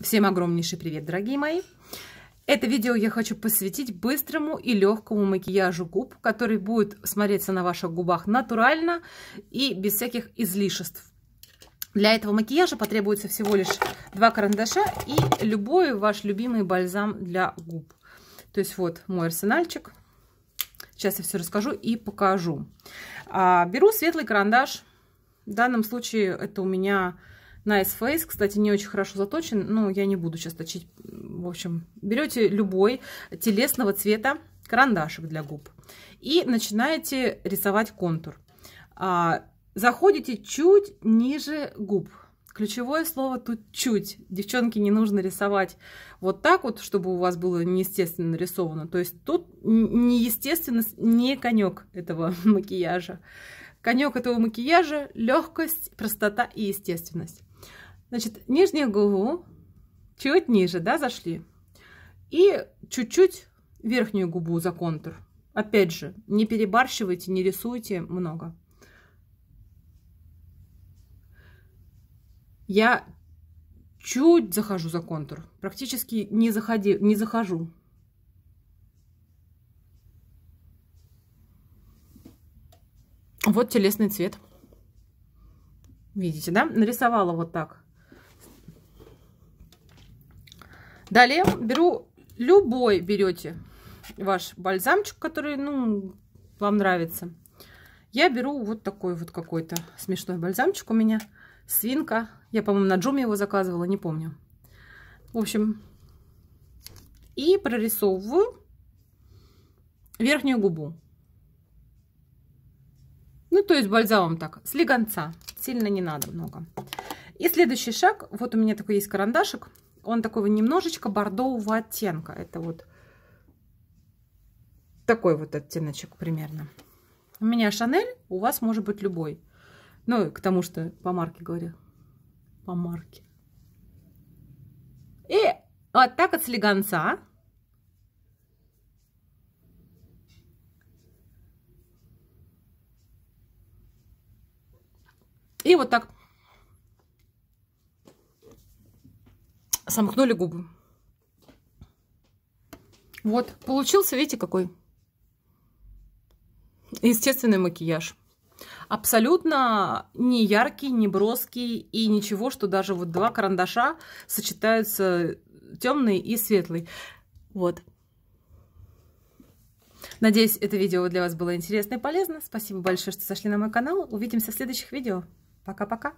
Всем огромнейший привет, дорогие мои! Это видео я хочу посвятить быстрому и легкому макияжу губ, который будет смотреться на ваших губах натурально и без всяких излишеств. Для этого макияжа потребуется всего лишь два карандаша и любой ваш любимый бальзам для губ. То есть вот мой арсенальчик. Сейчас я все расскажу и покажу. А, беру светлый карандаш. В данном случае это у меня Nice Face, кстати, не очень хорошо заточен, но ну, я не буду сейчас точить. В общем, берете любой телесного цвета карандашик для губ и начинаете рисовать контур. А, заходите чуть ниже губ. Ключевое слово тут чуть. Девчонки, не нужно рисовать вот так вот, чтобы у вас было неестественно нарисовано. То есть тут неестественность не конек этого макияжа. Конек этого макияжа – легкость, простота и естественность. Значит, нижнюю губу чуть ниже, да, зашли. И чуть-чуть верхнюю губу за контур. Опять же, не перебарщивайте, не рисуйте много. Я чуть захожу за контур, практически не, заходи, не захожу. Вот телесный цвет. Видите, да? Нарисовала вот так. Далее беру любой, берете ваш бальзамчик, который ну, вам нравится. Я беру вот такой вот какой-то смешной бальзамчик у меня. Свинка. Я, по-моему, на Джуме его заказывала, не помню. В общем, и прорисовываю верхнюю губу. Ну, то есть бальзамом так, слегонца. Сильно не надо много. И следующий шаг. Вот у меня такой есть карандашик. Он такого немножечко бордового оттенка. Это вот такой вот оттеночек примерно. У меня Шанель, у вас может быть любой. Ну, к тому, что по марке говорю. По марке. И вот так от слегонца. И вот так сомкнули губы. Вот, получился, видите, какой естественный макияж. Абсолютно не яркий, не броский и ничего, что даже вот два карандаша сочетаются темный и светлый. Вот. Надеюсь, это видео для вас было интересно и полезно. Спасибо большое, что зашли на мой канал. Увидимся в следующих видео. Пока-пока.